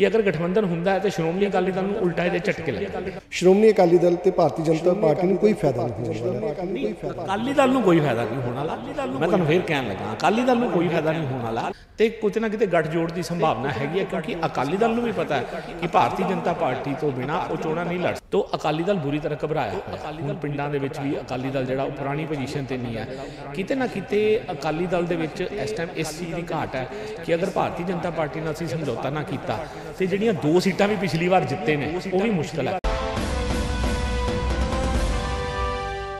ਕਿ ਅਗਰ ਗਠਬੰਧਨ ਹੁੰਦਾ ਹੈ ਤਾਂ ਸ਼੍ਰੋਮਣੀ ਅਕਾਲੀ ਦਲ ਨੂੰ ਉਲਟਾ ਇਹਦੇ ਝਟਕੇ ਲੱਗਦੇ ਸ਼੍ਰੋਮਣੀ ਅਕਾਲੀ ਦਲ ਤੇ ਭਾਰਤੀ ਜਨਤਾ ਪਾਰਟੀ ਨੂੰ ਕੋਈ ਫਾਇਦਾ ਨਹੀਂ ਹੋਣਾ ਅਕਾਲੀ ਦਲ ਨੂੰ ਕੋਈ ਫਾਇਦਾ ਨਹੀਂ ਹੋਣਾ ਵਾਲਾ ਮੈਂ ਤੁਹਾਨੂੰ ਫੇਰ ਕਹਿਣ ਲੱਗਾ ਅਕਾਲੀ ਦਲ ਨੂੰ ਕੋਈ ਫਾਇਦਾ ਨਹੀਂ ਹੋਣ ਵਾਲਾ ਤੇ ਕੁਝ ਨਾ ਕਿਤੇ ਗੱਠਜੋੜ ਦੀ ਸੰਭਾਵਨਾ ਹੈਗੀ ਹੈ ਕਿਉਂਕਿ ਅਕਾਲੀ ਦਲ ਨੂੰ ਵੀ ਪਤਾ ਹੈ ਕਿ ਭਾਰਤੀ ਜਨਤਾ ਪਾਰਟੀ ਤੋਂ ਬਿਨਾ ਉਹ ਚੋਣਾਂ ਨਹੀਂ ਲੜ ਸਕਦਾ ਤਾਂ ਅਕਾਲੀ ਦਲ ਬੁਰੀ ਤਰ੍ਹਾਂ ਘਬਰਾਇਆ ਹੋਇਆ ਹੁਣ ਪਿੰਡਾਂ ਦੇ ਵਿੱਚ ਵੀ ਅਕਾਲੀ ਦਲ ਜਿਹੜਾ ਉਹ ਪੁਰਾਣੀ ਪੋਜੀਸ਼ਨ ਤੇ ਨਹੀਂ ਹੈ ਕਿਤੇ ਨਾ ਕਿਤੇ ਅਕਾਲੀ ਦਲ ਦੇ ਵਿੱਚ ਇਸ ਟਾਈਮ ਇਸ ਚੀਜ਼ ਦੀ ਘਾਟ ਹੈ ਕਿ ਅਗਰ ਭਾਰਤੀ ਜਨਤਾ ਪਾਰਟੀ ਨਾਲ ਅਸੀਂ ਸਮਝੌਤਾ ਨਾ ਕੀਤਾ ਤੇ ਜਿਹੜੀਆਂ ਦੋ ਸੀਟਾਂ ਵੀ ਪਿਛਲੀ ਵਾਰ ਜਿੱਤੇ ਨੇ ਉਹ ਵੀ ਮੁਸ਼ਕਲ ਹੈ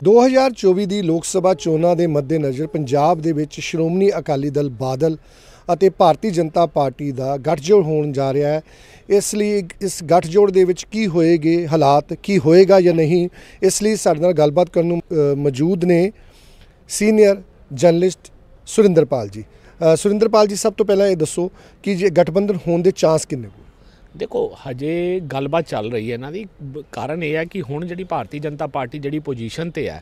2024 ਦੀ ਲੋਕ ਸਭਾ ਚੋਣਾਂ ਦੇ ਮੱਦੇਨਜ਼ਰ ਪੰਜਾਬ ਦੇ ਵਿੱਚ ਸ਼੍ਰੋਮਣੀ ਅਕਾਲੀ ਦਲ ਬਾਦਲ ਅਤੇ ਭਾਰਤੀ ਜਨਤਾ ਪਾਰਟੀ ਦਾ ਗੱਠਜੋੜ ਹੋਣ ਜਾ ਰਿਹਾ ਹੈ ਇਸ ਲਈ ਇਸ ਗੱਠਜੋੜ ਦੇ ਵਿੱਚ ਕੀ ਹੋਏਗੇ ਹਾਲਾਤ ਕੀ ਹੋਏਗਾ ਜਾਂ ਨਹੀਂ ਇਸ ਲਈ ਸਾਡੇ ਨਾਲ ਗੱਲਬਾਤ ਕਰਨ ਨੂੰ ਮੌਜੂਦ ਨੇ ਸੀਨੀਅਰ ਜਰਨਲਿਸਟ ਸੁਰਿੰਦਰਪਾਲ ਜੀ ਸੁਰਿੰਦਰਪਾਲ ਜੀ ਸਭ ਤੋਂ ਪਹਿਲਾਂ ਇਹ ਦੱਸੋ ਕਿ ਜੇ ਗਠਬੰਧਨ ਹੋਣ ਦੇ ਚਾਂਸ ਕਿੰਨੇ ਦੇਖੋ ਹਜੇ ਗੱਲਬਾਤ ਚੱਲ ਰਹੀ ਹੈ ਇਹਨਾਂ ਦੀ ਕਾਰਨ ਇਹ ਹੈ ਕਿ ਹੁਣ ਜਿਹੜੀ ਭਾਰਤੀ ਜਨਤਾ ਪਾਰਟੀ ਜਿਹੜੀ ਪੋਜੀਸ਼ਨ ਤੇ ਹੈ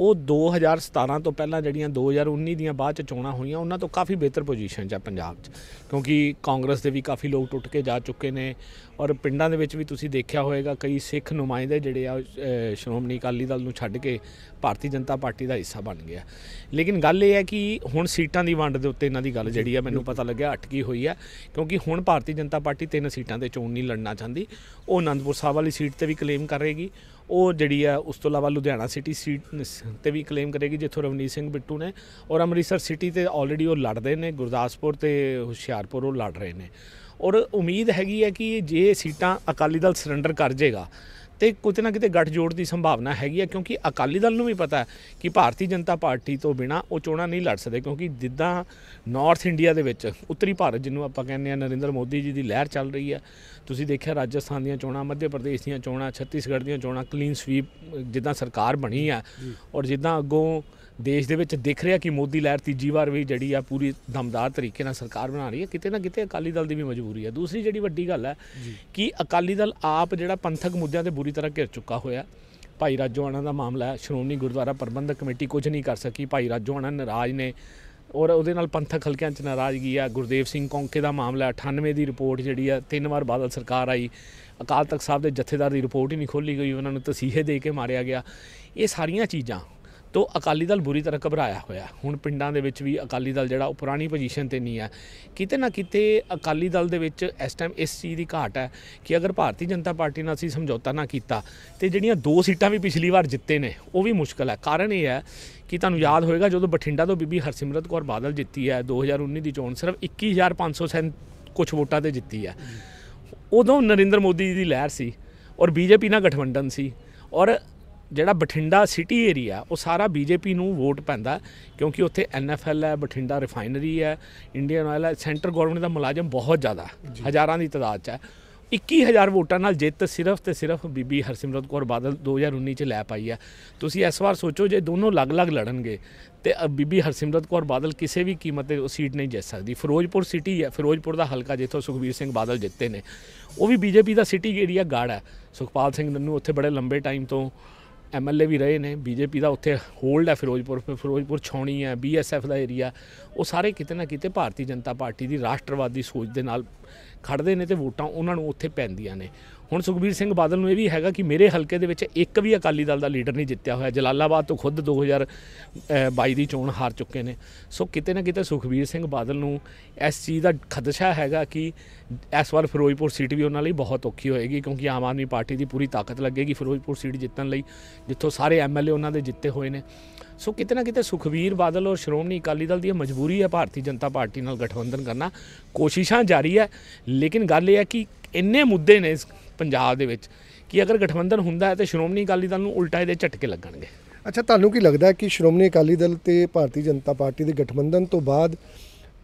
ਉਹ 2017 ਤੋਂ ਪਹਿਲਾਂ ਜਿਹੜੀਆਂ 2019 ਦੀਆਂ ਬਾਅਦ ਚ ਚੋਣਾਂ ਹੋਈਆਂ ਉਹਨਾਂ ਤੋਂ ਕਾਫੀ ਬਿਹਤਰ ਪੋਜੀਸ਼ਨ 'ਚ ਆ ਪੰਜਾਬ 'ਚ ਕਿਉਂਕਿ ਕਾਂਗਰਸ ਦੇ ਵੀ ਕਾਫੀ ਲੋਕ ਟੁੱਟ ਕੇ ਜਾ ਚੁੱਕੇ ਨੇ ਔਰ ਪਿੰਡਾਂ ਦੇ ਵਿੱਚ ਵੀ ਤੁਸੀਂ ਦੇਖਿਆ ਹੋਵੇਗਾ ਕਈ ਸਿੱਖ ਨੁਮਾਇੰਦੇ ਜਿਹੜੇ ਆ ਸ਼੍ਰੋਮਣੀ ਅਕਾਲੀ ਦਲ ਨੂੰ ਛੱਡ ਕੇ ਭਾਰਤੀ ਜਨਤਾ ਪਾਰਟੀ ਦਾ ਹਿੱਸਾ ਬਣ ਗਿਆ ਲੇਕਿਨ ਗੱਲ ਇਹ ਹੈ ਕਿ ਹੁਣ ਸੀਟਾਂ ਦੀ ਵੰਡ ਦੇ ਉੱਤੇ ਇਹਨਾਂ ਦੀ ਗੱਲ ਜਿਹੜੀ ਆ ਮੈਨੂੰ ਪਤਾ ਲੱਗਿਆ ਅਟਕੀ ਹੋਈ ਆ ਕਿਉਂਕਿ ਹੁਣ ਭਾਰਤੀ ਜਨਤਾ ਪਾਰਟੀ ਤਿੰਨ ਸੀਟਾਂ ਤੇ ਚੋਣ ਨਹੀਂ ਲੜਨਾ ਚਾਹੁੰਦੀ ਉਹ ਅਨੰਦਪੁਰ ਸਾਹਿਬ ਵਾਲੀ ਸੀਟ ਤੇ ਵੀ ਕਲੇਮ ਕਰੇਗੀ ਉਹ ਜਿਹੜੀ ਆ ਉਸ ਤੋਂ ਇਲਾਵਾ ਲੁਧਿਆਣਾ ਸਿਟੀ ਸੀਟ ਤੇ ਵੀ ਕਲੇਮ ਕਰੇਗੀ ਜਿੱਥੋਂ ਰਵਨੀਤ ਸਿੰਘ ਬਿੱਟੂ ਨੇ ਔਰ ਅੰਮ੍ਰਿਤਸਰ ਸਿਟੀ ਤੇ ਆਲਰੇਡੀ ਉਹ ਲੜਦੇ ਨੇ ਗੁਰਦਾਸਪੁਰ ਤੇ ਹੁਸ਼ਿਆਰਪੁਰ ਉਹ ਲੜ ਰਹੇ ਨੇ ਔਰ ਉਮੀਦ ਹੈਗੀ ਹੈ ਕਿ ਜੇ ਸੀਟਾਂ ਅਕਾਲੀ ਦਲ ਸਰੈਂਡਰ ਕਰ ਜੇਗਾ ਤੇ ਕਿਤੇ ਨਾ ਕਿਤੇ ਗੱਠਜੋੜ ਦੀ ਸੰਭਾਵਨਾ ਹੈਗੀ ਹੈ ਕਿਉਂਕਿ ਅਕਾਲੀ ਦਲ ਨੂੰ ਵੀ ਪਤਾ ਹੈ ਕਿ ਭਾਰਤੀ ਜਨਤਾ ਪਾਰਟੀ ਤੋਂ ਬਿਨਾ ਉਹ ਚੋਣਾਂ ਨਹੀਂ ਲੜ ਸਕਦੇ ਕਿਉਂਕਿ ਜਿੱਦਾਂ ਨਾਰਥ ਇੰਡੀਆ ਦੇ ਵਿੱਚ ਉੱਤਰੀ ਭਾਰਤ ਜਿਹਨੂੰ ਆਪਾਂ ਕਹਿੰਦੇ ਆ ਨਰਿੰਦਰ ਮੋਦੀ ਜੀ ਦੀ ਲਹਿਰ ਚੱਲ ਰਹੀ ਹੈ ਤੁਸੀਂ ਦੇਖਿਆ ਰਾਜਸਥਾਨ ਦੀਆਂ ਚੋਣਾਂ ਮੱਧ ਪ੍ਰਦੇਸ਼ ਦੀਆਂ ਚੋਣਾਂ ਛੱਤੀਸਗੜ੍ਹ ਦੀਆਂ ਚੋਣਾਂ ਕਲੀਨ ਸਵੀਪ ਜਿੱਦਾਂ ਸਰਕਾਰ ਬਣੀ ਆ ਔਰ ਜਿੱਦਾਂ ਅੱਗੋਂ ਦੇਸ਼ ਦੇ ਵਿੱਚ ਦਿਖ ਰਿਹਾ ਕਿ ਮੋਦੀ ਲਹਿਰ ਤੀਜੀ ਵਾਰ ਵੀ ਜਿਹੜੀ ਆ ਪੂਰੀ ਦਮਦਾਰ ਤਰੀਕੇ ਨਾਲ ਸਰਕਾਰ ਬਣਾ ਰਹੀ ਹੈ ਕਿਤੇ ਨਾ ਕਿਤੇ ਅਕਾਲੀ ਦਲ ਦੀ ਵੀ ਮਜਬੂਰੀ ਹੈ ਦੂਸਰੀ ਜਿਹੜੀ ਵੱਡੀ ਗੱਲ ਹੈ ਕਿ ਅਕਾਲੀ ਦਲ ਆਪ ਜਿਹੜਾ ਪੰਥਕ ਮੁੱਦਿਆਂ ਤੇ ਬੁਰੀ ਤਰ੍ਹਾਂ ਘਿਰ ਚੁੱਕਾ ਹੋਇਆ ਭਾਈ ਰਾਜੋਆਣਾ ਦਾ ਮਾਮਲਾ ਹੈ ਸ਼੍ਰੋਮਣੀ ਗੁਰਦੁਆਰਾ ਪ੍ਰਬੰਧਕ ਕਮੇਟੀ ਕੁਝ ਨਹੀਂ ਕਰ ਸਕੀ ਭਾਈ ਰਾਜੋਆਣਾ ਨਾਰਾਜ਼ ਨੇ ਔਰ ਉਹਦੇ ਨਾਲ ਪੰਥਕ ਹਲਕਿਆਂ 'ਚ ਨਾਰਾਜ਼ਗੀ ਆ ਗੁਰਦੇਵ ਸਿੰਘ ਕੌਂਕੇ ਦਾ ਮਾਮਲਾ 98 ਦੀ ਰਿਪੋਰਟ ਜਿਹੜੀ ਆ ਤਿੰਨ ਵਾਰ ਬਾਦਲ ਸਰਕਾਰ ਆਈ ਅਕਾਲ ਤਖਤ ਸਾਹਿਬ ਦੇ ਜਥੇਦਾਰ ਦੀ ਰਿਪੋਰਟ ਹੀ ਨਹੀਂ ਖੋਲੀ ਗਈ ਉਹਨਾਂ ਨੂੰ ਤਸੀਹੇ ਦੇ ਕੇ ਮਾਰਿਆ ਗਿਆ ਇਹ ਸਾਰੀਆਂ ਚੀਜ਼ਾਂ ਤੋ ਅਕਾਲੀ ਦਲ ਬੁਰੀ ਤਰ੍ਹਾਂ ਘਬਰਾਇਆ ਹੋਇਆ ਹੁਣ ਪਿੰਡਾਂ ਦੇ ਵਿੱਚ ਵੀ ਅਕਾਲੀ ਦਲ ਜਿਹੜਾ ਉਹ ਪੁਰਾਣੀ ਪੋਜੀਸ਼ਨ ਤੇ ਨਹੀਂ ਹੈ ਕਿਤੇ ਨਾ ਕਿਤੇ ਅਕਾਲੀ ਦਲ ਦੇ ਵਿੱਚ ਇਸ ਟਾਈਮ ਇਸ ਚੀਜ਼ ਦੀ ਘਾਟ ਹੈ ਕਿ ਅਗਰ ਭਾਰਤੀ ਜਨਤਾ ਪਾਰਟੀ ਨਾਲ ਅਸੀਂ ਸਮਝੌਤਾ ਨਾ ਕੀਤਾ ਤੇ ਜਿਹੜੀਆਂ ਦੋ ਸੀਟਾਂ ਵੀ ਪਿਛਲੀ ਵਾਰ ਜਿੱਤੇ ਨੇ ਉਹ ਵੀ ਮੁਸ਼ਕਲ ਹੈ ਕਾਰਨ ਇਹ ਹੈ ਕਿ ਤੁਹਾਨੂੰ ਯਾਦ ਹੋਵੇਗਾ ਜਦੋਂ ਬਠਿੰਡਾ ਤੋਂ ਬੀਬੀ ਹਰਸਿਮਰਤ ਕੌਰ ਬਾਦਲ ਜਿੱਤੀ ਹੈ 2019 ਦੀ ਚੋਣ ਸਿਰਫ 21500 ਕੁਝ ਵੋਟਾਂ ਤੇ ਜਿੱਤੀ ਹੈ ਉਦੋਂ ਨਰਿੰਦਰ ਮੋਦੀ ਦੀ ਲਹਿਰ ਸੀ ਔਰ ਬੀਜੇਪੀ ਨਾਲ ਗਠਵੰਡਨ ਸੀ ਔਰ ਜਿਹੜਾ ਬਠਿੰਡਾ ਸਿਟੀ ਏਰੀਆ ਉਹ ਸਾਰਾ ਬੀਜੇਪੀ ਨੂੰ ਵੋਟ ਪੈਂਦਾ ਕਿਉਂਕਿ ਉੱਥੇ ਐਨਐਫਐਲ ਹੈ ਬਠਿੰਡਾ ਰਿਫਾਈਨਰੀ ਹੈ ਇੰਡੀਅਨ ਆਇਲ ਹੈ ਸੈਂਟਰ ਗਵਰਨਮੈਂਟ ਦਾ ਮੁਲਾਜ਼ਮ ਬਹੁਤ ਜ਼ਿਆਦਾ ਹਜ਼ਾਰਾਂ ਦੀ ਤਾਦਾਦ 'ਚ ਹੈ 21000 ਵੋਟਾਂ ਨਾਲ ਜਿੱਤ ਸਿਰਫ ਤੇ ਸਿਰਫ ਬੀਬੀ ਹਰਸਿਮਰਤ ਕੌਰ ਬਾਦਲ 2019 ਚ ਲੈ ਪਾਈ ਹੈ ਤੁਸੀਂ ਇਸ ਵਾਰ ਸੋਚੋ ਜੇ ਦੋਨੋਂ ਅਲੱਗ-ਅਲੱਗ ਲੜਨਗੇ ਤੇ ਬੀਬੀ ਹਰਸਿਮਰਤ ਕੌਰ ਬਾਦਲ ਕਿਸੇ ਵੀ ਕੀਮਤ ਤੇ ਉਹ ਸੀਟ ਨਹੀਂ ਜਿੱਤ ਸਕਦੀ ਫਿਰੋਜ਼ਪੁਰ ਸਿਟੀ ਹੈ ਫਿਰੋਜ਼ਪੁਰ ਦਾ ਹਲਕਾ ਜਿੱਥੋਂ ਸੁਖਬੀਰ ਸਿੰਘ ਬਾਦਲ ਜਿੱਤੇ ਨੇ ਉਹ ਵੀ ਬੀਜੇਪੀ ਦਾ ਸਿਟੀ ਏਰੀਆ ਗਾੜਾ ਸੁਖਪਾਲ ਸਿੰਘ ਨੰਨੂ ਉੱਥੇ ਬੜੇ ਲੰਬੇ ਟਾਈਮ ਤੋਂ ਐਮਐਲਏ ਵੀ ਰਹੇ ਨੇ ਬੀਜੇਪੀ ਦਾ ਉੱਥੇ ਹੋਲਡ ਹੈ ਫਿਰੋਜ਼ਪੁਰ ਫਿਰੋਜ਼ਪੁਰ ਛੌਣੀ ਹੈ ਬੀਐਸਐਫ ਦਾ ਏਰੀਆ ਉਹ ਸਾਰੇ ਕਿਤੇ ਨਾ ਕਿਤੇ ਭਾਰਤੀ ਜਨਤਾ ਪਾਰਟੀ ਦੀ ਰਾਸ਼ਟਰਵਾਦੀ ਸੋਚ ਦੇ ਨਾਲ ਖੜਦੇ ਨੇ ਤੇ ਵੋਟਾਂ ਉਹਨਾਂ ਨੂੰ ਉੱਥੇ ਪੈਂਦੀਆਂ ਨੇ ਹੁਣ ਸੁਖਬੀਰ ਸਿੰਘ ਬਾਦਲ ਨੂੰ ਇਹ ਵੀ ਹੈਗਾ ਕਿ ਮੇਰੇ ਹਲਕੇ ਦੇ ਵਿੱਚ ਇੱਕ ਵੀ ਅਕਾਲੀ ਦਲ ਦਾ ਲੀਡਰ ਨਹੀਂ ਜਿੱਤਿਆ ਹੋਇਆ ਜਲਾਲਾਬਾਦ ਤੋਂ ਖੁਦ 2022 ਦੀ ਚੋਣ ਹਾਰ ਚੁੱਕੇ ਨੇ ਸੋ ਕਿਤੇ ਨਾ ਕਿਤੇ ਸੁਖਬੀਰ ਸਿੰਘ ਬਾਦਲ ਨੂੰ ਇਸ ਚੀਜ਼ ਦਾ ਖਦਸ਼ਾ ਹੈਗਾ ਕਿ ਇਸ ਵਾਰ ਫਿਰੋਜ਼ਪੁਰ ਸੀਟ ਵੀ ਉਹਨਾਂ ਲਈ ਬਹੁਤ ਔਖੀ ਹੋਏਗੀ ਕਿਉਂਕਿ ਆਮ ਆਦਮੀ ਪਾਰਟੀ ਦੀ ਪੂਰੀ ਤਾਕਤ ਲੱਗੇਗੀ ਫਿਰੋਜ਼ਪੁਰ ਸੀਟ ਜਿੱਤਣ ਲਈ ਜਿੱਥੋਂ ਸਾਰੇ ਐਮਐਲਏ ਉਹਨਾਂ ਦੇ ਜਿੱਤੇ ਹੋਏ ਨੇ ਸੋ ਕਿਤੇ ਨਾ ਕਿਤੇ ਸੁਖਵੀਰ ਬਾਦਲ ਔਰ ਸ਼੍ਰੋਮਣੀ ਅਕਾਲੀ ਦਲ ਦੀ ਮਜਬੂਰੀ ਹੈ ਭਾਰਤੀ ਜਨਤਾ ਪਾਰਟੀ ਨਾਲ ਗਠਬੰਧਨ ਕਰਨਾ ਕੋਸ਼ਿਸ਼ਾਂ ਜਾਰੀ ਹੈ ਲੇਕਿਨ ਗੱਲ ਇਹ ਹੈ ਕਿ ਇੰਨੇ ਮੁੱਦੇ ਨੇ ਪੰਜਾਬ ਦੇ ਵਿੱਚ ਕਿ ਅਗਰ ਗਠਬੰਧਨ ਹੁੰਦਾ ਹੈ ਤੇ ਸ਼੍ਰੋਮਣੀ ਅਕਾਲੀ ਦਲ ਨੂੰ ਉਲਟਾ ਇਹਦੇ ਝਟਕੇ ਲੱਗਣਗੇ ਅੱਛਾ ਤੁਹਾਨੂੰ ਕੀ ਲੱਗਦਾ ਹੈ ਕਿ ਸ਼੍ਰੋਮਣੀ ਅਕਾਲੀ ਦਲ ਤੇ ਭਾਰਤੀ ਜਨਤਾ ਪਾਰਟੀ ਦੇ ਗਠਬੰਧਨ ਤੋਂ ਬਾਅਦ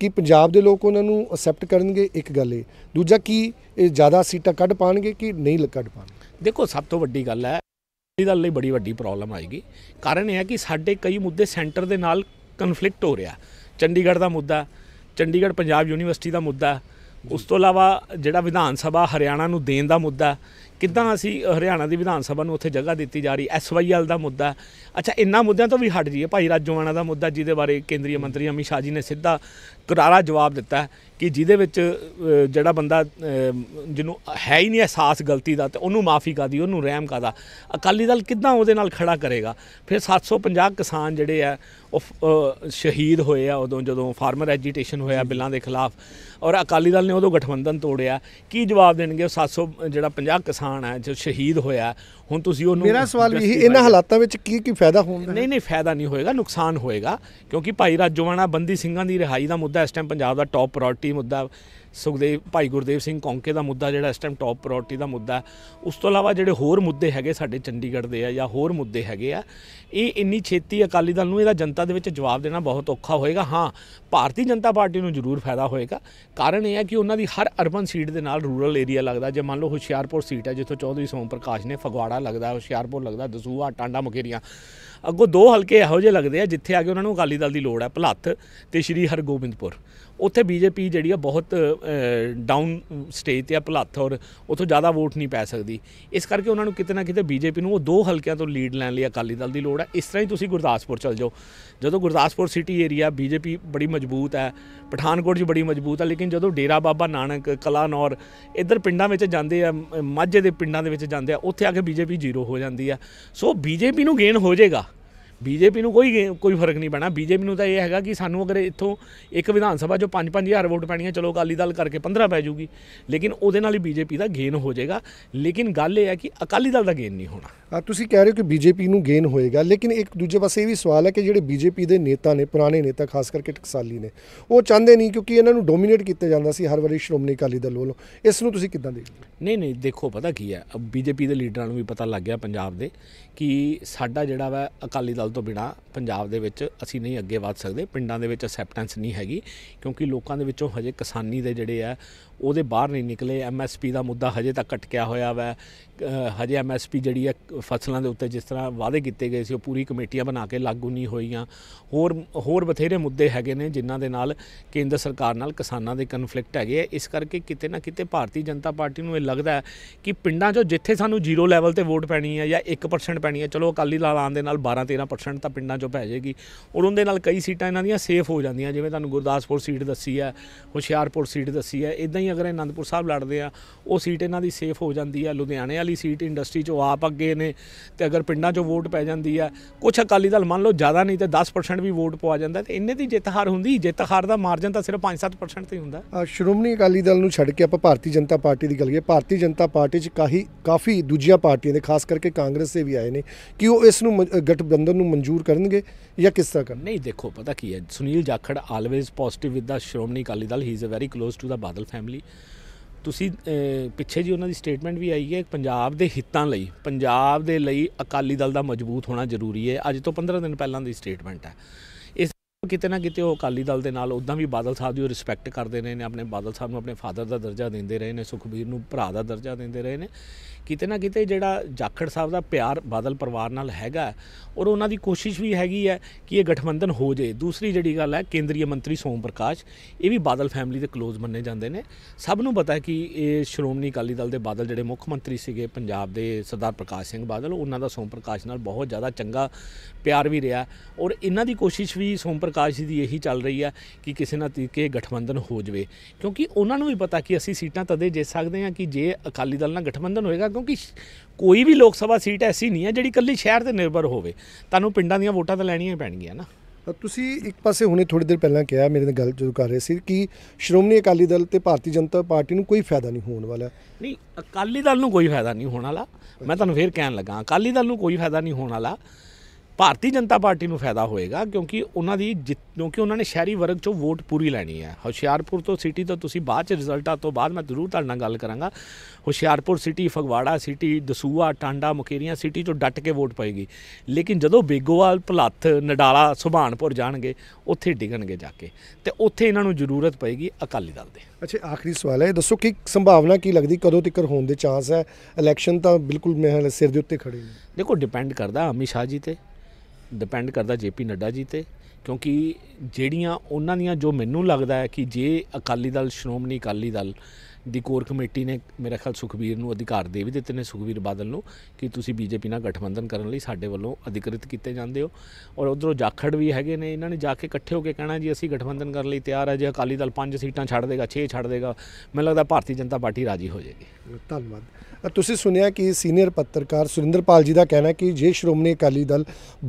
ਕਿ ਪੰਜਾਬ ਦੇ ਲੋਕ ਉਹਨਾਂ ਨੂੰ ਅਕਸੈਪਟ ਕਰਨਗੇ ਇੱਕ ਗੱਲ ਇਹ ਦੂਜਾ ਕੀ ਇਹ ਜ਼ਿਆਦਾ ਸੀਟਾਂ ਕੱਢ ਪਾਣਗੇ ਕਿ ਨਹੀਂ ਕੱਢ ਪਾਣਗੇ ਦੇਖੋ ਸਭ ਤੋਂ ਵੱਡੀ ਗੱਲ ਹੈ ਅਕਾਲੀ ਦਲ ਲਈ ਬੜੀ ਵੱਡੀ ਪ੍ਰੋਬਲਮ ਆਏਗੀ ਕਾਰਨ ਇਹ ਹੈ ਕਿ ਸਾਡੇ ਕਈ ਮੁੱਦੇ ਸੈਂਟਰ ਦੇ ਨਾਲ ਕਨਫਲਿਕਟ ਹੋ ਰਿਹਾ ਚੰਡੀਗੜ੍ਹ ਦਾ ਮੁੱਦਾ ਚੰਡੀਗੜ੍ਹ ਪੰਜਾਬ ਯੂਨੀਵਰਸਿਟੀ ਦਾ ਮੁੱਦਾ ਉਸ ਤੋਂ ਇਲਾਵਾ ਜਿਹੜਾ ਵਿਧਾਨ ਸਭਾ ਹਰਿਆਣਾ ਨੂੰ ਦੇਣ ਦਾ ਮੁੱਦਾ ਕਿੱਦਾਂ ਅਸੀਂ ਹਰਿਆਣਾ ਦੀ ਵਿਧਾਨ ਸਭਾ ਨੂੰ ਉੱਥੇ ਜਗ੍ਹਾ ਦਿੱਤੀ ਜਾ ਰਹੀ ਐਸਵਾਈਐਲ ਦਾ ਮੁੱਦਾ ਅੱਛਾ ਇੰਨਾ ਮੁੱਦਿਆਂ ਤੋਂ ਵੀ ਹਟ ਜਾਈਏ ਭਾਈ ਰਾਜੋਵਾਨਾ ਦਾ ਮੁੱਦਾ ਜਿਹਦੇ ਬਾਰੇ ਕੇਂਦਰੀ ਮੰਤਰੀ ਅਮਿਤ ਸ਼ਾਹ ਜੀ ਨੇ ਸਿੱਧਾ ਕਰਾਰਾ ਜਵਾਬ ਦਿੱਤਾ ਕਿ ਜਿਹਦੇ ਵਿੱਚ ਜਿਹੜਾ ਬੰਦਾ ਜਿਹਨੂੰ ਹੈ ਹੀ ਨਹੀਂ ਅਹਿਸਾਸ ਗਲਤੀ ਦਾ ਤੇ ਉਹਨੂੰ ਮਾਫੀ ਕਾਦੀ ਉਹਨੂੰ ਰਹਿਮ ਕਰਦਾ ਅਕਾਲੀ ਦਲ ਕਿੱਦਾਂ ਉਹਦੇ ਨਾਲ ਖੜਾ ਕਰੇਗਾ ਫਿਰ 750 ਕਿਸਾਨ ਜਿਹੜੇ ਆ ਉਹ ਸ਼ਹੀਦ ਹੋਏ ਆ ਉਦੋਂ ਜਦੋਂ ਫਾਰਮਰ ਐਜੀਟੇਸ਼ਨ ਹੋਇਆ ਬਿੱਲਾਂ ਦੇ ਖਿਲਾਫ ਔਰ ਅਕਾਲੀ ਦਲ ਨੇ ਉਦੋਂ ਗਠਬੰਧਨ ਤੋੜਿਆ ਕੀ ਜਵਾਬ ਦੇਣਗੇ 700 ਜਿਹੜਾ 50 ਕਿਸਾਨ ਹੈ ਜੋ ਸ਼ਹੀਦ ਹੋਇਆ ਹੁਣ ਤੁਸੀਂ ਉਹਨੂੰ ਮੇਰਾ ਸਵਾਲ ਵੀ ਇਹੀ ਇਹਨਾਂ ਹਾਲਾਤਾਂ ਵਿੱਚ ਕੀ ਕੀ ਫਾਇਦਾ ਹੋਊਗਾ ਨਹੀਂ ਨਹੀਂ ਫਾਇਦਾ ਨਹੀਂ ਹੋਏਗਾ ਨੁਕਸਾਨ ਹੋਏਗਾ ਕਿਉਂਕਿ ਭਾਈ ਰਾਜੋਵਾਨਾ ਬੰਦੀ ਸਿੰਘਾਂ ਦੀ ਰਿਹਾਈ ਦਾ ਮੁੱਦਾ ਇਸ ਟਾਈਮ ਪੰਜਾਬ ਦਾ ਟੌਪ ਪ੍ਰਾਇੋਰਟੀ ਮੁੱਦਾ ਸੁਖਦੇਵ ਭਾਈ ਗੁਰਦੇਵ ਸਿੰਘ ਕੌਂਕੇ ਦਾ ਮੁੱਦਾ ਜਿਹੜਾ ਇਸ ਟਾਈਮ ਟੌਪ ਪ੍ਰਾਇੋਰਟੀ ਦਾ ਮੁੱਦਾ ਉਸ ਤੋਂ ਇਲਾਵਾ ਜਿਹੜੇ ਹੋਰ ਮੁੱਦੇ ਹੈਗੇ ਸਾਡੇ ਚੰਡੀਗੜ੍ਹ ਦੇ ਆ ਜਾਂ ਹੋਰ ਮੁੱਦੇ ਹੈਗੇ ਆ ਇਹ ਇੰਨੀ ਛੇਤੀ ਅਕਾਲੀ ਦਲ ਨੂੰ ਇਹਦਾ ਜਨਤਾ ਦੇ ਵਿੱਚ ਜਵਾਬ ਦੇਣਾ ਬਹੁਤ ਔਖਾ ਹੋਏਗਾ ਹਾਂ ਭਾਰਤੀ ਜਨਤਾ ਪਾਰਟੀ ਨੂੰ ਜ਼ਰੂਰ ਫਾਇਦਾ ਹੋਏਗਾ ਕਾਰਨ ਇਹ ਹੈ ਕਿ ਉਹਨਾਂ ਦੀ ਹਰ ਅਰਬਨ ਸੀਟ ਦੇ ਨਾਲ ਰੂਰਲ ਏਰੀਆ ਲੱਗਦਾ ਜੇ ਮੰਨ ਲਓ ਹੁਸ਼ਿਆਰਪੁਰ ਸੀਟ ਹੈ ਜਿੱਥੋਂ ਚੌਧਰੀ ਸੋਮ ਪ੍ਰਕਾਸ਼ ਨੇ ਫਗਵਾੜਾ ਲੱਗਦਾ ਹੁਸ਼ਿਆਰਪੁਰ ਲੱਗਦਾ ਦਸੂਆ ਟਾਂਡਾ ਮੁਕੇਰੀਆਂ ਅੱਗੋਂ ਦੋ ਹਲਕੇ ਇਹੋ ਜਿਹੇ ਲੱਗਦੇ ਆ ਜਿੱਥੇ ਆ ਕੇ ਉਹਨਾਂ ਨੂੰ ਅਕਾਲੀ ਦਲ ਦੀ ਲੋੜ ਹੈ ਭਲੱਥ ਤੇ ਸ਼੍ਰੀ ਹਰਗੋਬਿੰਦਪੁਰ ਉੱਥੇ ਬੀਜੇਪੀ ਜਿਹੜੀ ਆ ਬਹੁਤ ਡਾਊਨ ਸਟੇਜ ਤੇ ਆ ਭਲੱਥ ਔਰ ਉਥੋਂ ਜ਼ਿਆਦਾ ਵੋਟ ਨਹੀਂ ਪੈ ਸਕਦੀ ਇਸ ਕਰਕੇ ਉਹਨਾਂ ਨੂੰ ਕਿਤੇ ਨਾ ਕਿਤੇ ਬੀਜੇਪੀ ਨੂੰ ਉਹ ਦੋ ਹਲਕਿਆਂ ਤੋਂ ਲੀਡ ਲੈਣ ਲਈ ਅਕਾਲੀ ਦਲ ਦੀ ਲੋੜ ਹੈ ਇਸ ਤਰ੍ਹਾਂ ਹੀ ਤੁਸੀਂ ਗੁਰਦਾਸਪੁਰ ਚਲ ਜਾਓ ਜਦੋਂ ਗੁਰਦਾਸਪੁਰ ਸਿਟੀ ਏਰੀਆ ਬੀਜੇਪੀ ਬੜੀ ਮਜ਼ਬੂਤ ਹੈ ਪਠਾਨਕੋਟ 'ਚ ਬੜੀ ਮਜ਼ਬੂਤ ਹੈ ਲੇਕਿਨ ਜਦੋਂ ਡੇਰਾ ਬਾਬਾ ਨਾਨਕ ਕਲਾਨੌਰ ਇੱਧਰ ਪਿੰਡਾਂ ਵਿੱਚ ਜਾਂਦੇ ਆ ਮਾਝੇ ਦੇ ਪਿੰਡਾਂ ਦੇ ਵਿੱਚ ਜਾਂਦੇ ਆ ਉੱਥੇ ਆ ਕੇ ਬੀਜੇਪੀ ਜ਼ੀਰੋ ਹੋ ਜਾਂਦੀ ਆ ਸੋ ਬੀਜੇਪੀ ਨੂੰ ਗੇਨ ਹੋ ਜਾਏਗਾ ਬੀਜੇਪੀ ਨੂੰ ਕੋਈ ਕੋਈ ਫਰਕ ਨਹੀਂ ਪੈਣਾ ਬੀਜੇਪੀ ਨੂੰ ਤਾਂ ਇਹ ਹੈਗਾ ਕਿ ਸਾਨੂੰ ਅਗਰ ਇੱਥੋਂ ਇੱਕ ਵਿਧਾਨ ਸਭਾ ਚੋਂ 5-5000 ਵੋਟ ਪੈਣੀਆਂ ਚਲੋ ਅਕਾਲੀ ਦਲ ਕਰਕੇ 15 ਪੈ ਜੂਗੀ ਲੇਕਿਨ ਉਹਦੇ ਨਾਲ ਹੀ ਬੀਜੇਪੀ ਦਾ ਗੇਨ ਹੋ ਜਾਏਗਾ ਲੇਕਿਨ ਗੱਲ ਇਹ ਹੈ ਕਿ ਅਕਾਲੀ ਦਲ ਦਾ ਗੇਨ ਨਹੀਂ ਹੋਣਾ ਤੁਸੀਂ ਕਹਿ ਰਹੇ ਹੋ ਕਿ ਬੀਜੇਪੀ ਨੂੰ ਗੇਨ ਹੋਏਗਾ ਲੇਕਿਨ ਇੱਕ ਦੂਜੇ ਪਾਸੇ ਇਹ ਵੀ ਸਵਾਲ ਹੈ ਕਿ ਜਿਹੜੇ ਬੀਜੇਪੀ ਦੇ ਨੇਤਾ ਨੇ ਪੁਰਾਣੇ ਨੇਤਾ ਖਾਸ ਕਰਕੇ ਟਕਸਾਲੀ ਨੇ ਉਹ ਚਾਹੁੰਦੇ ਨਹੀਂ ਕਿਉਂਕਿ ਇਹਨਾਂ ਨੂੰ ਡੋਮੀਨੇਟ ਕੀਤਾ ਜਾਂਦਾ ਸੀ ਹਰ ਵਾਰੀ ਸ਼੍ਰੋਮਣੀ ਅਕਾਲੀ ਦਲ ਵੱਲੋਂ ਇਸ ਨੂੰ ਤੁਸੀਂ ਕਿੱਦਾਂ ਦੇਖਦੇ ਹੋ ਨਹੀਂ ਨਹੀਂ ਦੇਖੋ ਪਤਾ ਕੀ ਹੈ ਬੀਜੇਪੀ ਦੇ ਲੀਡਰਾਂ ਨੂੰ ਵੀ ਪਤਾ ਲੱਗ ਗਿਆ ਪੰਜਾਬ ਦੇ ਕਿ ਸਾਡਾ ਜਿਹੜਾ ਵਾ ਅਕਾਲੀ ਦਲ ਗੱਲ ਤੋਂ ਬਿਨਾ ਪੰਜਾਬ ਦੇ ਵਿੱਚ ਅਸੀਂ ਨਹੀਂ ਅੱਗੇ ਵਧ ਸਕਦੇ ਪਿੰਡਾਂ ਦੇ ਵਿੱਚ ਅਸੈਪਟੈਂਸ ਨਹੀਂ ਹੈਗੀ ਕਿਉਂਕਿ ਲੋਕਾਂ ਦੇ ਵਿੱਚੋਂ ਹਜੇ ਕਿਸਾਨੀ ਦੇ ਜਿਹੜੇ ਆ ਉਹਦੇ ਬਾਹਰ ਨਹੀਂ ਨਿਕਲੇ ਐਮਐਸਪੀ ਦਾ ਮੁੱਦਾ ਹਜੇ ਤੱਕ ਕਟਕਿਆ ਹੋਇਆ ਵਾ ਹਜੇ ਐਮਐਸਪੀ ਜਿਹੜੀ ਹੈ ਫਸਲਾਂ ਦੇ ਉੱਤੇ ਜਿਸ ਤਰ੍ਹਾਂ ਵਾਅਦੇ ਕੀਤੇ ਗਏ ਸੀ ਉਹ ਪੂਰੀ ਕਮੇਟੀਆਂ ਬਣਾ ਕੇ ਲਾਗੂ ਨਹੀਂ ਹੋਈਆਂ ਹੋਰ ਹੋਰ ਬਥੇਰੇ ਮੁੱਦੇ ਹੈਗੇ ਨੇ ਜਿਨ੍ਹਾਂ ਦੇ ਨਾਲ ਕੇਂਦਰ ਸਰਕਾਰ ਨਾਲ ਕਿਸਾਨਾਂ ਦੇ ਕਨਫਲਿਕਟ ਹੈਗੇ ਆ ਇਸ ਕਰਕੇ ਕਿਤੇ ਨਾ ਕਿਤੇ ਭਾਰਤੀ ਜਨਤਾ ਪਾਰਟੀ ਨੂੰ ਇਹ ਲੱਗਦਾ ਹੈ ਕਿ ਪਿੰਡਾਂ 'ਚੋਂ ਜਿੱਥੇ ਸਾਨੂੰ ਜ਼ੀਰੋ ਲੈਵਲ ਤੇ ਵੋਟ ਪੈਣੀ ਹੈ ਜਾਂ 1% ਪੈਣੀ ਹੈ ਚਲੋ ਅਕਾਲੀ ਦਲ ਆਣ ਦੇ ਨਾਲ 12-13% ਤਾਂ ਪਿੰਡਾਂ 'ਚੋਂ ਪੈ ਜਾਏਗੀ ਔਰ ਉਹਦੇ ਨਾਲ ਕਈ ਸੀਟਾਂ ਇਹਨਾਂ ਦੀਆਂ ਸੇਫ ਹੋ ਜਾਂਦੀਆਂ ਜਿਵੇਂ ਤੁਹਾਨੂੰ ਗੁਰਦਾਸਪੁਰ ਸੀਟ ਦੱਸੀ ਹੈ ਹੁਸ਼ਿਆਰਪੁਰ ਸੀਟ ਦੱਸੀ ਹੈ ਇਦਾਂ ਹੀ ਅਗਰ ਅਨੰਦਪੁਰ ਸਾਹਿਬ ਲੜਦੇ ਆ ਉਹ ਸੀਟ ਇਹਨਾਂ ਦੀ ਸੇਫ ਹੋ ਜਾਂਦੀ ਹੈ ਲੁਧਿਆਣੇ ਵਾਲੀ ਸੀਟ ਇੰਡਸਟਰੀ 'ਚ ਉਹ ਆਪ ਅੱਗੇ ਨੇ ਤੇ ਅਗਰ ਪਿੰਡਾਂ 'ਚੋਂ ਵੋਟ ਪੈ ਜਾਂਦੀ ਹੈ ਕੁਝ ਅਕਾਲੀ ਦਲ ਮੰਨ ਲਓ ਜ਼ਿਆਦਾ ਨਹੀਂ ਤੇ 10% ਵੀ ਵੋਟ ਪਵਾ ਜਾਂਦਾ ਤੇ ਇੰਨੇ ਦੀ ਜਿੱਤ ਹਾਰ ਹੁੰਦੀ ਜਿੱਤ ਹਾਰ ਦਾ ਮਾਰਜਨ ਤਾਂ ਸਿਰਫ 5-7% ਤੇ ਹੁੰਦਾ ਸ਼੍ਰੋਮਣੀ ਅਕਾਲੀ ਦਲ ਨੂੰ ਛੱਡ ਕੇ ਆਪਾਂ ਭਾਰਤੀ ਜਨਤਾ ਪਾਰਟੀ ਦੀ ਗੱਲ ਕਰੀਏ ਭਾਰਤੀ ਜਨਤਾ ਪਾਰਟੀ 'ਚ ਕਾਹੀ ਕਾਫੀ ਦੂਜੀਆਂ ਪਾਰਟੀਆਂ ਦੇ ਖਾਸ ਕਰਕੇ ਕਾਂਗਰਸ ਦੇ ਵੀ ਆਏ ਨੇ ਕਿ ਉਹ ਇਸ ਨੂੰ ਗਠਬੰਧਨ ਨੂੰ ਮਨਜ਼ੂਰ ਕਰਨਗੇ ਜਾਂ ਕਿਸ ਤਰ੍ਹਾਂ ਕਰਨਗੇ ਨਹੀਂ ਦੇਖੋ ਪਤਾ ਕੀ ਹੈ Sunil Jakhar always positive with the Shiromani Akali Dal he is a very close to the Badal family ਤੁਸੀਂ ਪਿੱਛੇ ਜੀ ਉਹਨਾਂ ਦੀ ਸਟੇਟਮੈਂਟ ਵੀ ਆਈ ਹੈ ਪੰਜਾਬ ਦੇ ਹਿੱਤਾਂ ਲਈ ਪੰਜਾਬ ਦੇ ਲਈ ਅਕਾਲੀ ਦਲ ਦਾ ਮਜ਼ਬੂਤ ਹੋਣਾ ਜ਼ਰੂਰੀ ਹੈ ਅੱਜ ਤੋਂ 15 ਦਿਨ ਪਹਿਲਾਂ ਦੀ ਸਟੇਟਮੈਂਟ ਹੈ ਕਿਤੇ ਨਾ ਕਿਤੇ ਉਹ ਅਕਾਲੀ ਦਲ ਦੇ ਨਾਲ ਉਦਾਂ ਵੀ ਬਾਦਲ ਸਾਹਿਬ ਦੀ ਉਹ ਰਿਸਪੈਕਟ ਕਰਦੇ ਰਹੇ ਨੇ ਆਪਣੇ ਬਾਦਲ ਸਾਹਿਬ ਨੂੰ ਆਪਣੇ ਫਾਦਰ ਦਾ ਦਰਜਾ ਦਿੰਦੇ ਰਹੇ ਨੇ ਸੁਖਬੀਰ ਨੂੰ ਭਰਾ ਦਾ ਦਰਜਾ ਦਿੰਦੇ ਰਹੇ ਨੇ ਕਿਤੇ ਨਾ ਕਿਤੇ ਜਿਹੜਾ ਜਾਖੜ ਸਾਹਿਬ ਦਾ ਪਿਆਰ ਬਾਦਲ ਪਰਿਵਾਰ ਨਾਲ ਹੈਗਾ ਔਰ ਉਹਨਾਂ ਦੀ ਕੋਸ਼ਿਸ਼ ਵੀ ਹੈਗੀ ਹੈ ਕਿ ਇਹ ਗਠਮੰਦਨ ਹੋ ਜੇ ਦੂਸਰੀ ਜਿਹੜੀ ਗੱਲ ਹੈ ਕੇਂਦਰੀ ਮੰਤਰੀ ਸੋਮ ਪ੍ਰਕਾਸ਼ ਇਹ ਵੀ ਬਾਦਲ ਫੈਮਿਲੀ ਦੇ ਕਲੋਜ਼ ਮੰਨੇ ਜਾਂਦੇ ਨੇ ਸਭ ਨੂੰ ਪਤਾ ਹੈ ਕਿ ਇਹ ਸ਼੍ਰੋਮਣੀ ਅਕਾਲੀ ਦਲ ਦੇ ਬਾਦਲ ਜਿਹੜੇ ਮੁੱਖ ਮੰਤਰੀ ਸੀਗੇ ਪੰਜਾਬ ਦੇ ਸਰਦਾਰ ਪ੍ਰਕਾਸ਼ ਸਿੰਘ ਬਾਦਲ ਉਹਨਾਂ ਦਾ ਸੋਮ ਪ੍ਰਕਾਸ਼ ਨਾਲ ਬਹੁਤ ਜ਼ਿਆਦਾ ਚੰਗਾ ਪਿਆਰ ਵੀ ਰਿਹਾ ਔਰ ਇਹਨਾਂ ਦੀ ਕੋਸ਼ਿਸ਼ ਵੀ ਸੋਮ ਪ੍ਰਕਾਸ਼ ਮੁਮਤਾਜ਼ ਜੀ ਦੀ ਇਹੀ ਚੱਲ ਰਹੀ ਆ ਕਿ ਕਿਸੇ ਨਾ ਤਰੀਕੇ ਗਠਬੰਧਨ ਹੋ ਜਵੇ ਕਿਉਂਕਿ ਉਹਨਾਂ ਨੂੰ ਵੀ ਪਤਾ ਕਿ ਅਸੀਂ ਸੀਟਾਂ ਤਦੇ ਜਿੱਤ ਸਕਦੇ ਹਾਂ ਕਿ ਜੇ ਅਕਾਲੀ ਦਲ ਨਾਲ ਗਠਬੰਧਨ ਹੋਏਗਾ ਕਿਉਂਕਿ ਕੋਈ ਵੀ ਲੋਕ ਸਭਾ ਸੀਟ ਐਸੀ ਨਹੀਂ ਹੈ ਜਿਹੜੀ ਇਕੱਲੀ ਸ਼ਹਿਰ ਤੇ ਨਿਰਭਰ ਹੋਵੇ ਤੁਹਾਨੂੰ ਪਿੰਡਾਂ ਦੀਆਂ ਵੋਟਾਂ ਤਾਂ ਲੈਣੀਆਂ ਹੀ ਪੈਣਗੀਆਂ ਨਾ ਤੁਸੀਂ ਇੱਕ ਪਾਸੇ ਹੁਣੇ ਥੋੜੀ ਦੇਰ ਪਹਿਲਾਂ ਕਿਹਾ ਮੇਰੇ ਨਾਲ ਗੱਲ ਜਦੋਂ ਕਰ ਰਹੇ ਸੀ ਕਿ ਸ਼੍ਰੋਮਣੀ ਅਕਾਲੀ ਦਲ ਤੇ ਭਾਰਤੀ ਜਨਤਾ ਪਾਰਟੀ ਨੂੰ ਕੋਈ ਫਾਇਦਾ ਨਹੀਂ ਹੋਣ ਵਾਲਾ ਨਹੀਂ ਅਕਾਲੀ ਦਲ ਨੂੰ ਕੋਈ ਫਾਇਦਾ ਨਹੀਂ ਹੋਣ ਵਾਲਾ ਮੈਂ ਤੁਹਾਨੂੰ ਫੇਰ ਕਹਿਣ ਲੱਗਾ ਅਕਾਲੀ ਦਲ ਨੂੰ ਕੋਈ ਫਾਇਦਾ ਨਹੀਂ ਹੋਣ ਵਾਲਾ ਭਾਰਤੀ ਜਨਤਾ ਪਾਰਟੀ ਨੂੰ ਫਾਇਦਾ ਹੋਏਗਾ ਕਿਉਂਕਿ ਉਹਨਾਂ ਦੀ ਕਿਉਂਕਿ ਉਹਨਾਂ ਨੇ ਸ਼ਹਿਰੀ ਵਰਗ ਚੋਂ ਵੋਟ ਪੂਰੀ ਲੈਣੀ ਹੈ ਹੁਸ਼ਿਆਰਪੁਰ ਤੋਂ ਸਿਟੀ ਤੋਂ ਤੁਸੀਂ ਬਾਅਦ ਚ ਰਿਜ਼ਲਟਾਂ ਤੋਂ ਬਾਅਦ ਮੈਂ ਜ਼ਰੂਰ ਤੁਹਾਡੇ ਨਾਲ ਗੱਲ ਕਰਾਂਗਾ Hoshiarpur city Phagwara city Dasuya Tanda Mukerian city ਚੋਂ ਡਟ ਕੇ ਵੋਟ ਪਏਗੀ ਲੇਕਿਨ ਜਦੋਂ ਬੇਗੋਵਾਲ ਭਲੱਥ ਨਡਾਲਾ ਸੁਭਾਨਪੁਰ ਜਾਣਗੇ ਉੱਥੇ ਡਿਗਣਗੇ ਜਾ ਕੇ ਤੇ ਉੱਥੇ ਇਹਨਾਂ ਨੂੰ ਜ਼ਰੂਰਤ ਪਏਗੀ ਅਕਾਲੀ ਦਲ ਦੇ ਅੱਛਾ ਆਖਰੀ ਸਵਾਲ ਹੈ ਦੱਸੋ ਕਿ ਸੰਭਾਵਨਾ ਕੀ ਲੱਗਦੀ ਕਦੋਂ ਤੱਕ ਹੋਣ ਦੇ ਚਾਂਸ ਹੈ ਇਲੈਕਸ਼ਨ ਤਾਂ ਬਿਲਕੁਲ ਮੇਰੇ ਸਿਰ ਦੇ ਉੱਤੇ ਖੜੇ ਨੇ ਦੇਖੋ ਡਿਪੈਂਡ ਕਰਦਾ ਅਮੀ ਸ਼ਾਹ ਜੀ ਤੇ ਡਿਪੈਂਡ ਕਰਦਾ ਜੇਪੀ ਨੱਡਾ ਜੀ ਤੇ ਕਿਉਂਕਿ ਜਿਹੜੀਆਂ ਉਹਨਾਂ ਦੀਆਂ ਜੋ ਮੈਨੂੰ ਲੱਗਦਾ ਹੈ ਕਿ ਜੇ ਅਕਾਲੀ ਦਲ ਸ਼੍ਰੋਮਣੀ ਅਕਾਲੀ ਦਲ ਦੀ ਕੋਰ ਕਮੇਟੀ ਨੇ ਮੇਰੇ ਖਿਆਲ ਸੁਖਬੀਰ ਨੂੰ ਅਧਿਕਾਰ ਦੇ ਵੀ ਦਿੱਤੇ ਨੇ ਸੁਖਬੀਰ ਬਾਦਲ ਨੂੰ ਕਿ ਤੁਸੀਂ ਬੀਜੇਪੀ ਨਾਲ ਗਠਬੰਧਨ ਕਰਨ ਲਈ ਸਾਡੇ ਵੱਲੋਂ ਅਧਿਕ੍ਰਿਤ ਕੀਤੇ ਜਾਂਦੇ ਹੋ ਔਰ ਉਧਰੋਂ ਜਾਖੜ ਵੀ ਹੈਗੇ ਨੇ ਇਹਨਾਂ ਨੇ ਜਾ ਕੇ ਇਕੱਠੇ ਹੋ ਕੇ ਕਹਿਣਾ ਜੀ ਅਸੀਂ ਗਠਬੰਧਨ ਕਰਨ ਲਈ ਤਿਆਰ ਆ ਜੇ ਅਕਾਲੀ ਦਲ 5 ਸੀਟਾਂ ਛੱਡ ਦੇਗਾ 6 ਛੱਡ ਦੇਗਾ ਮੈਨੂੰ ਲੱਗਦਾ ਭਾਰਤੀ ਜਨਤਾ ਪਾਰਟੀ ਰਾਜੀ ਹੋ ਜਾਏਗੀ ਧੰਨਵਾਦ ਤੁਸੀਂ ਸੁਣਿਆ ਕਿ ਸੀਨੀਅਰ ਪੱਤਰਕਾਰ ਸੁਰਿੰਦਰਪਾਲ ਜੀ ਦਾ ਕਹਿਣਾ ਕਿ ਜੇ ਸ਼੍ਰੋਮਣੀ ਅਕਾਲੀ ਦਲ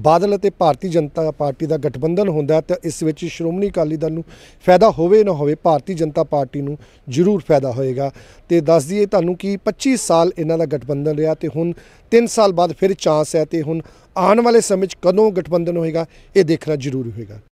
ਬਾਦਲ ਅਤੇ ਭਾਰਤੀ ਜਨਤਾ ਪਾਰਟੀ ਦਾ ਗਠਬੰਧਨ ਹੁੰਦਾ ਤਾਂ ਇਸ ਵਿੱਚ ਸ਼੍ਰੋਮਣੀ ਅਕਾਲੀ ਦਲ ਨੂੰ ਫਾਇਦਾ ਹੋਵੇ ਨਾ ਹੋਵੇ ਭਾਰਤੀ ਜਨਤਾ ਪਾਰਟੀ ਨੂੰ ਜ਼ਰੂਰ ਫਾਇਦਾ ਹੋਏਗਾ ਤੇ ਦੱਸ ਦਈਏ ਤੁਹਾਨੂੰ ਕਿ 25 ਸਾਲ ਇਹਨਾਂ ਦਾ ਗਠਬੰਧਨ ਰਿਹਾ ਤੇ ਹੁਣ 3 ਸਾਲ ਬਾਅਦ ਫਿਰ ਚਾਂਸ ਹੈ ਤੇ ਹੁਣ ਆਉਣ ਵਾਲੇ ਸਮੇਂ 'ਚ ਕਦੋਂ ਗਠਬੰਧਨ ਹੋਏਗਾ ਇਹ ਦੇਖਣਾ ਜ਼ਰੂਰੀ ਹੋਏਗਾ